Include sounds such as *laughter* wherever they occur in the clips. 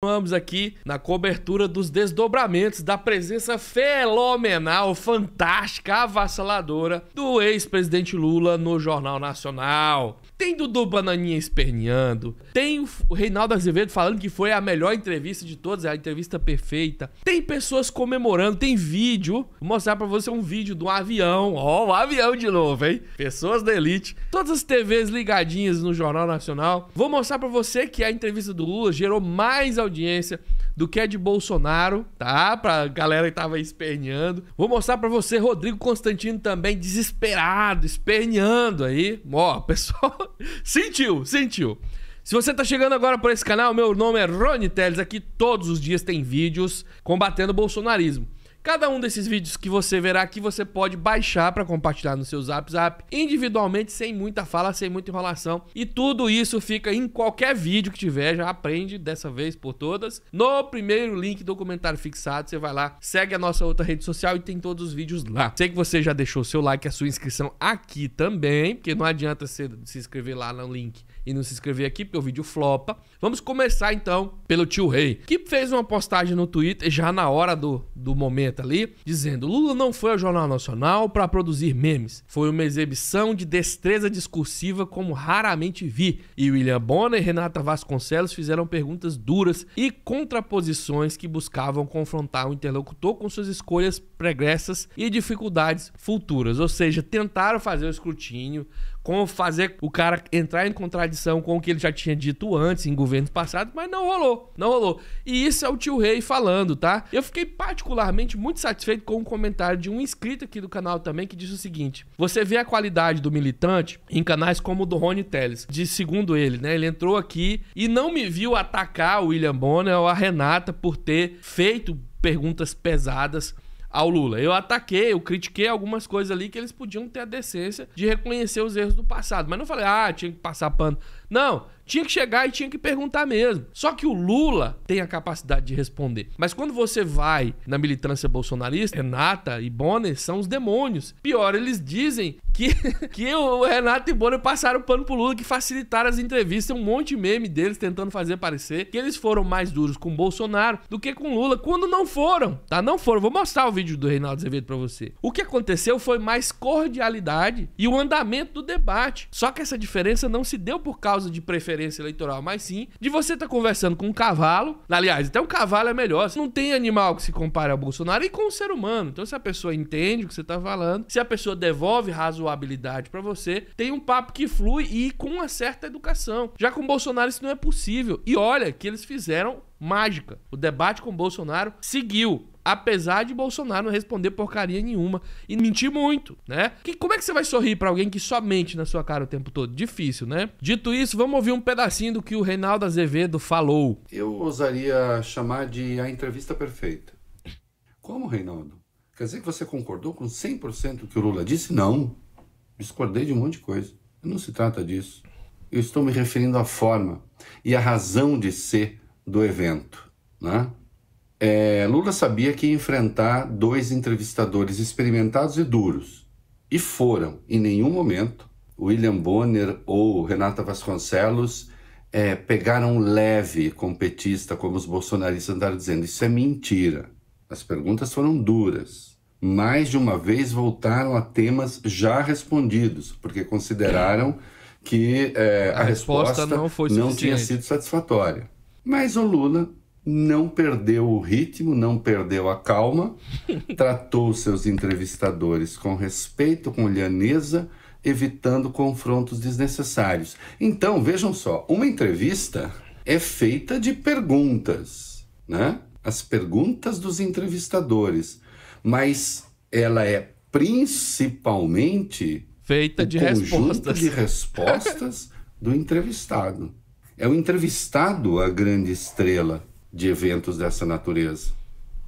Continuamos aqui na cobertura dos desdobramentos da presença fenomenal, fantástica, avassaladora do ex-presidente Lula no Jornal Nacional. Tem Dudu Bananinha esperneando. Tem o Reinaldo Azevedo falando que foi a melhor entrevista de todas, a entrevista perfeita. Tem pessoas comemorando, tem vídeo. Vou mostrar para você um vídeo do um avião. Ó, oh, o avião de novo, hein? Pessoas da elite. Todas as TVs ligadinhas no Jornal Nacional. Vou mostrar para você que a entrevista do Lula gerou mais audiência do que é de Bolsonaro, tá? Pra galera que tava esperneando. Vou mostrar para você Rodrigo Constantino também desesperado, esperneando aí. Ó, pessoal, *laughs* sentiu, sentiu. Se você tá chegando agora por esse canal, meu nome é Rony Teles, aqui todos os dias tem vídeos combatendo o bolsonarismo. Cada um desses vídeos que você verá aqui, você pode baixar para compartilhar no seu Zap Zap, individualmente, sem muita fala, sem muita enrolação. E tudo isso fica em qualquer vídeo que tiver, já aprende dessa vez por todas. No primeiro link do comentário fixado, você vai lá, segue a nossa outra rede social e tem todos os vídeos lá. Sei que você já deixou o seu like, a sua inscrição aqui também, porque não adianta você se inscrever lá no link e não se inscrever aqui, porque o vídeo flopa. Vamos começar então pelo tio Rei, que fez uma postagem no Twitter já na hora do, do momento ali, dizendo: Lula não foi ao Jornal Nacional para produzir memes. Foi uma exibição de destreza discursiva como raramente vi. E William Bonner e Renata Vasconcelos fizeram perguntas duras e contraposições que buscavam confrontar o interlocutor com suas escolhas pregressas e dificuldades futuras. Ou seja, tentaram fazer o escrutínio como fazer o cara entrar em contradição com o que ele já tinha dito antes, em governo passado, mas não rolou, não rolou. E isso é o tio Rei falando, tá? Eu fiquei particularmente muito satisfeito com um comentário de um inscrito aqui do canal também que disse o seguinte: você vê a qualidade do militante em canais como o do Rony Teles, de segundo ele, né? Ele entrou aqui e não me viu atacar o William Bonner ou a Renata por ter feito perguntas pesadas ao Lula. Eu ataquei, eu critiquei algumas coisas ali que eles podiam ter a decência de reconhecer os erros do passado. Mas não falei, ah, tinha que passar pano. Não, tinha que chegar e tinha que perguntar mesmo. Só que o Lula tem a capacidade de responder. Mas quando você vai na militância bolsonarista, Renata e Bonner são os demônios. Pior, eles dizem que, *laughs* que o Renato e Bonner passaram pano pro Lula, que facilitaram as entrevistas, um monte de meme deles tentando fazer parecer que eles foram mais duros com Bolsonaro do que com Lula, quando não foram, tá? Não foram. Vou mostrar o vídeo do Reinaldo Azevedo pra você. O que aconteceu foi mais cordialidade e o andamento do debate. Só que essa diferença não se deu por causa de preferência interferência eleitoral, mas sim de você estar tá conversando com um cavalo. Aliás, até um cavalo é melhor. Não tem animal que se compare ao Bolsonaro e com o um ser humano. Então, se a pessoa entende o que você está falando, se a pessoa devolve razoabilidade para você, tem um papo que flui e com uma certa educação. Já com o Bolsonaro isso não é possível. E olha que eles fizeram mágica. O debate com o Bolsonaro seguiu apesar de Bolsonaro não responder porcaria nenhuma e mentir muito, né? Que, como é que você vai sorrir para alguém que só mente na sua cara o tempo todo? Difícil, né? Dito isso, vamos ouvir um pedacinho do que o Reinaldo Azevedo falou. Eu ousaria chamar de a entrevista perfeita. Como, Reinaldo? Quer dizer que você concordou com 100% do que o Lula disse? Não. Discordei de um monte de coisa. Não se trata disso. Eu estou me referindo à forma e à razão de ser do evento. Né? É, Lula sabia que ia enfrentar dois entrevistadores experimentados e duros. E foram, em nenhum momento, William Bonner ou Renata Vasconcelos é, pegaram leve com petista, como os bolsonaristas andaram dizendo. Isso é mentira. As perguntas foram duras. Mais de uma vez voltaram a temas já respondidos, porque consideraram que é, a, a, resposta, resposta não, não tinha sido satisfatória. Mas o Lula não perdeu o ritmo, não perdeu a calma, *laughs* tratou seus entrevistadores com respeito, com lhaneza, evitando confrontos desnecessários. Então, vejam só, uma entrevista é feita de perguntas, né? As perguntas dos entrevistadores, mas ela é principalmente feita de respostas. de respostas do entrevistado. É o entrevistado a grande estrela de eventos dessa natureza.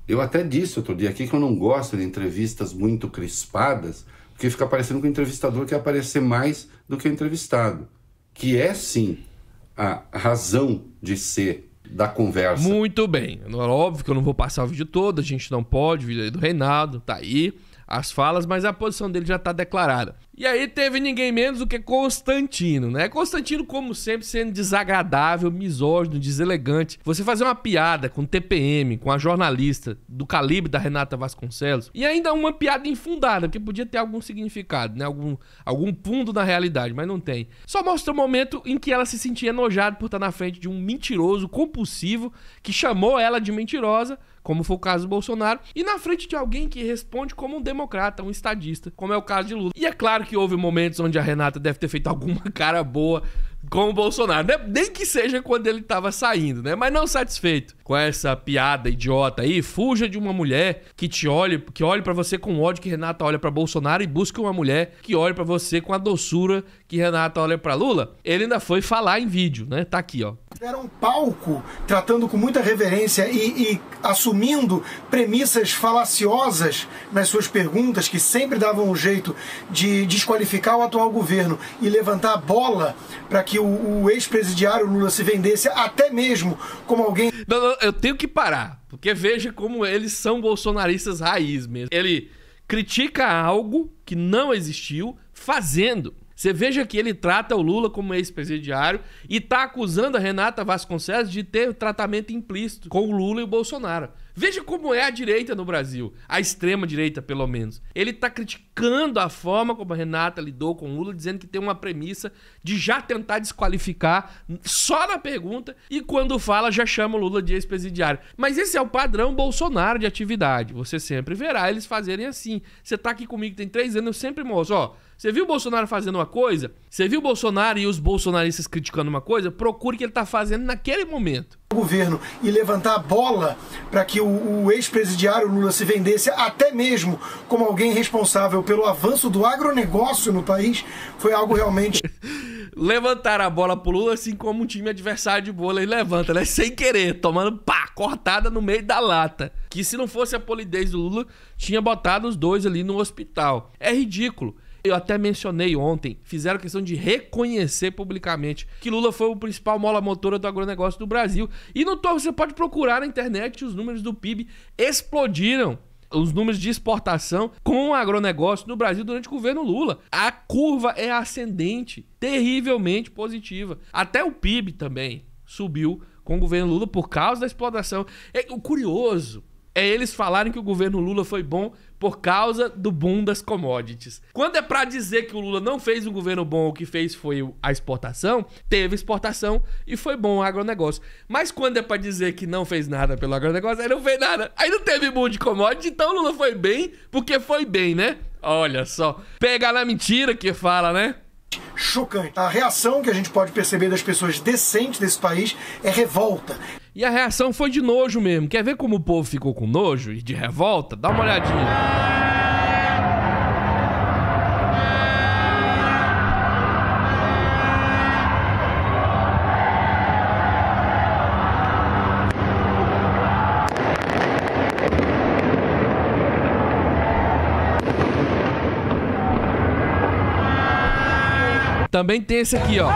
Eu até disse outro dia aqui que eu não gosto de entrevistas muito crispadas, porque fica parecendo que o entrevistador quer aparecer mais do que o entrevistado, que é sim a razão de ser da conversa. Muito bem. Óbvio que eu não vou passar o vídeo todo, a gente não pode, o vídeo aí do Reinaldo tá aí, as falas, mas a posição dele já está declarada. E aí teve ninguém menos do que Constantino, né? Constantino, como sempre, sendo desagradável, misógino, deselegante. Você fazer uma piada com TPM, com a jornalista do calibre da Renata Vasconcelos, e ainda uma piada infundada, porque podia ter algum significado, né? Algum, algum fundo na realidade, mas não tem. Só mostra o momento em que ela se sentia enojada por estar na frente de um mentiroso compulsivo que chamou ela de mentirosa, como foi o caso do Bolsonaro, e na frente de alguém que responde como um democrata, um estadista, como é o caso de Lula. E é claro que que houve momentos onde a Renata deve ter feito alguma *laughs* cara boa com o Bolsonaro, né? Nem que seja quando ele tava saindo, né? Mas não satisfeito com essa piada idiota aí, fuja de uma mulher que te olhe, que olhe para você com ódio que Renata olha para Bolsonaro e busque uma mulher que olhe para você com a doçura que Renata olha para Lula. Ele ainda foi falar em vídeo, né? Tá aqui, ó. Era um palco tratando com muita reverência e, e, assumindo premissas falaciosas nas suas perguntas, que sempre davam um jeito de desqualificar o atual governo e levantar a bola para que o, o ex-presidiário Lula se vendesse, até mesmo como alguém. Não, não, eu tenho que parar, porque veja como eles são bolsonaristas raiz mesmo. Ele critica algo que não existiu fazendo. Você veja que ele trata o Lula como ex-presidiário e está acusando a Renata Vasconcelos de ter tratamento implícito com o Lula e o Bolsonaro. Veja como é a direita no Brasil, a extrema direita, pelo menos. Ele está criticando a forma como a Renata lidou com o Lula, dizendo que tem uma premissa de já tentar desqualificar só na pergunta e quando fala já chama o Lula de ex-presidiário. Mas esse é o padrão Bolsonaro de atividade. Você sempre verá eles fazerem assim. Você está aqui comigo tem três anos, eu sempre mostro, ó. Você viu o Bolsonaro fazendo uma coisa? Você viu o Bolsonaro e os bolsonaristas criticando uma coisa? Procure o que ele está fazendo naquele momento o governo e levantar a bola para que o, o ex-presidiário Lula se vendesse até mesmo como alguém responsável pelo avanço do agronegócio no país foi algo realmente. *laughs* Levantar a bola pro Lula assim como um time adversário de bola e levanta, né? Sem querer, tomando pá, cortada no meio da lata. Que se não fosse a polidez do Lula, tinha botado os dois ali no hospital. É ridículo. Eu até mencionei ontem, fizeram questão de reconhecer publicamente que Lula foi o principal mola motora do agronegócio do Brasil. E no topo você pode procurar na internet os números do PIB explodiram os números de exportação com o agronegócio no Brasil durante o governo Lula. A curva é ascendente, terrivelmente positiva. Até o PIB também subiu com o governo Lula por causa da exploração. É, o curioso é eles falarem que o governo Lula foi bom por causa do boom das commodities. Quando é para dizer que o Lula não fez um governo bom, o que fez foi a exportação, teve exportação e foi bom o agronegócio. Mas quando é para dizer que não fez nada pelo agronegócio, aí não fez nada. Aí não teve boom de commodities, então o Lula foi bem porque foi bem, né? Olha só. Pega na mentira que fala, né? chocante. A reação que a gente pode perceber das pessoas decentes desse país é revolta, e a reação foi de nojo mesmo. Quer ver como o povo ficou com nojo e de revolta? Dá uma olhadinha. Também tem esse aqui, ó.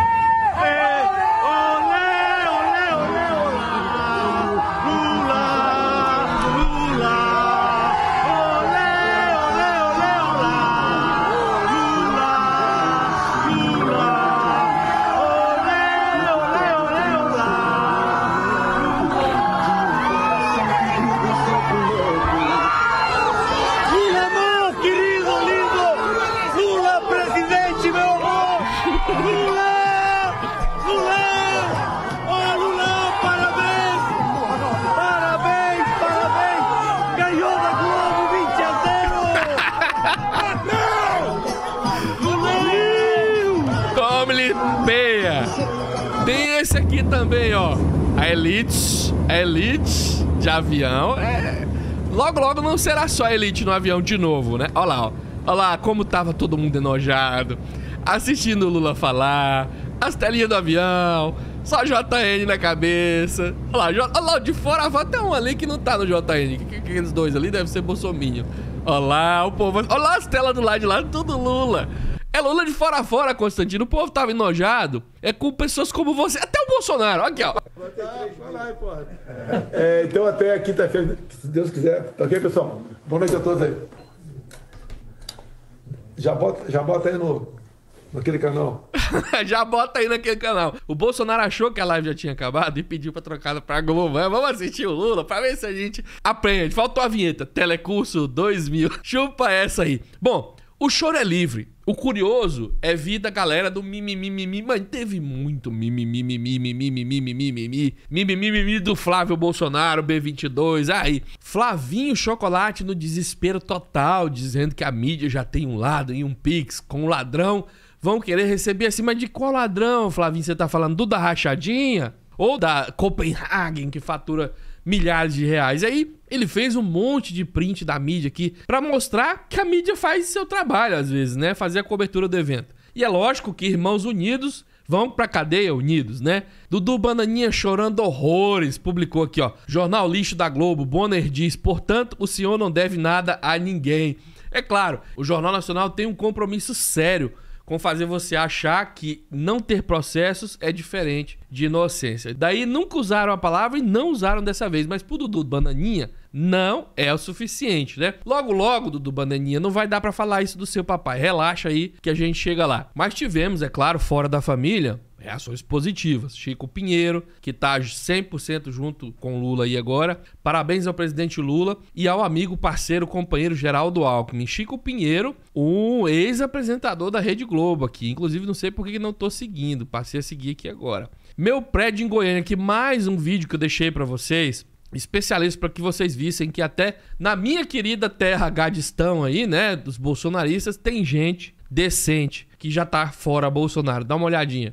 esse aqui também, ó. A Elite, a Elite de avião. É... Logo, logo não será só a Elite no avião de novo, né? Olha lá, ó. Olha lá como tava todo mundo enojado. Assistindo o Lula falar. As telinhas do avião. Só JN na cabeça. Olha lá, J... Olha lá de fora vai até um ali que não tá no JN. Aqueles dois ali deve ser Bolsonaro. Olha lá, o povo. Olha lá as telas do lado de lá, tudo Lula. É Lula de fora a fora, Constantino. O povo tava enojado. É com pessoas como você. Até o Bolsonaro. Aqui, ó. É, então até quinta-feira, se Deus quiser. Tá ok, pessoal? Boa noite a todos aí. Já bota, já bota aí no, naquele canal. *laughs* já bota aí naquele canal. O Bolsonaro achou que a live já tinha acabado e pediu pra trocar pra Globo. Vamos assistir o Lula pra ver se a gente aprende. Faltou a vinheta. Telecurso 2000. Chupa essa aí. Bom, o choro é livre. O curioso é vir da galera do mimimi, mas teve muito mimimi, mimimi, mimimi, mimimi, mimimi, mimimi do Flávio Bolsonaro, B22. Aí, Flavinho Chocolate no desespero total, dizendo que a mídia já tem um lado e um pix com o ladrão. Vão querer receber acima de qual ladrão, Flavinho? Você tá falando do da Rachadinha? Ou da Copenhagen, que fatura milhares de reais? Aí, ele fez um monte de print da mídia aqui para mostrar que a mídia faz seu trabalho às vezes, né? Fazer a cobertura do evento. E é lógico que Irmãos Unidos vão pra cadeia unidos, né? Dudu Bananinha chorando horrores, publicou aqui, ó. Jornal Lixo da Globo, Bonner diz: portanto, o senhor não deve nada a ninguém. É claro, o Jornal Nacional tem um compromisso sério com fazer você achar que não ter processos é diferente de inocência. Daí nunca usaram a palavra e não usaram dessa vez, mas pro Dudu Bananinha não é o suficiente, né? Logo logo, Dudu Bananinha, não vai dar para falar isso do seu papai. Relaxa aí que a gente chega lá. Mas tivemos, é claro, fora da família, Reações positivas. Chico Pinheiro, que está 100% junto com Lula aí agora. Parabéns ao presidente Lula e ao amigo, parceiro, companheiro Geraldo Alckmin. Chico Pinheiro, um ex-apresentador da Rede Globo aqui. Inclusive, não sei por que não estou seguindo. Passei a seguir aqui agora. Meu prédio em Goiânia, aqui, mais um vídeo que eu deixei para vocês especialista para que vocês vissem que até na minha querida terra gadistão aí, né, dos bolsonaristas, tem gente decente que já tá fora Bolsonaro. Dá uma olhadinha.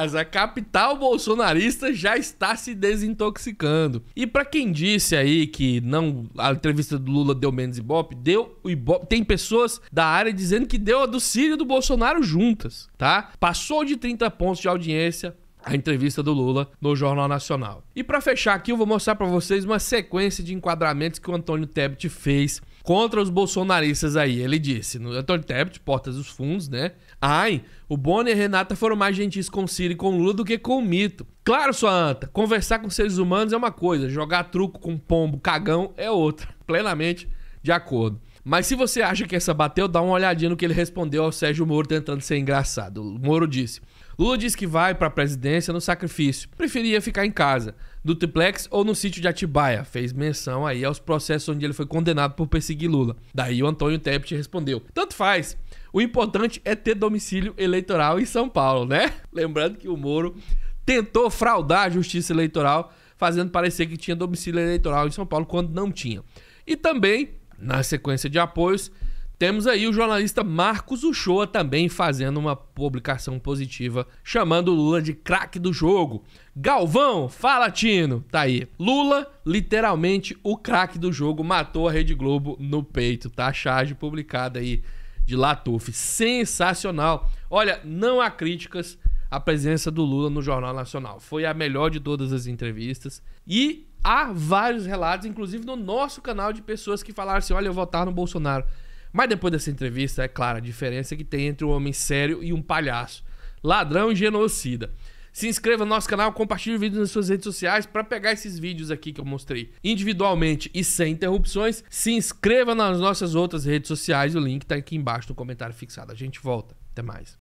Aliás, a capital bolsonarista já está se desintoxicando. E para quem disse aí que não a entrevista do Lula deu menos ibope, deu o ibope. Tem pessoas da área dizendo que deu a do Ciro e do Bolsonaro juntas, tá? Passou de 30 pontos de audiência, a entrevista do Lula no Jornal Nacional. E para fechar aqui, eu vou mostrar para vocês uma sequência de enquadramentos que o Antônio Tebet fez contra os bolsonaristas aí. Ele disse, no Antônio Tebet, Portas dos Fundos, né? Ai, o Boni e a Renata foram mais gentis com Ciro e com Lula do que com o mito. Claro, sua anta, conversar com seres humanos é uma coisa, jogar truco com pombo cagão é outra. *laughs* Plenamente de acordo. Mas se você acha que essa bateu, dá uma olhadinha no que ele respondeu ao Sérgio Moro tentando ser engraçado. O Moro disse: Lula diz que vai para a presidência no sacrifício. Preferia ficar em casa, no triplex ou no sítio de Atibaia. Fez menção aí aos processos onde ele foi condenado por perseguir Lula. Daí o Antônio Tebet respondeu: Tanto faz. O importante é ter domicílio eleitoral em São Paulo, né? *laughs* Lembrando que o Moro tentou fraudar a justiça eleitoral, fazendo parecer que tinha domicílio eleitoral em São Paulo quando não tinha. E também, na sequência de apoios, temos aí o jornalista Marcos Uchoa também fazendo uma publicação positiva, chamando o Lula de craque do jogo. Galvão, fala Tino, tá aí. Lula, literalmente o craque do jogo, matou a Rede Globo no peito, tá? A charge publicada aí de Latuf. Sensacional. Olha, não há críticas à presença do Lula no Jornal Nacional. Foi a melhor de todas as entrevistas. E há vários relatos, inclusive no nosso canal, de pessoas que falaram assim: olha, eu votar no Bolsonaro. Mas depois dessa entrevista, é clara a diferença que tem entre um homem sério e um palhaço, ladrão e genocida. Se inscreva no nosso canal, compartilhe o vídeo nas suas redes sociais para pegar esses vídeos aqui que eu mostrei individualmente e sem interrupções. Se inscreva nas nossas outras redes sociais, o link está aqui embaixo no comentário fixado. A gente volta. Até mais.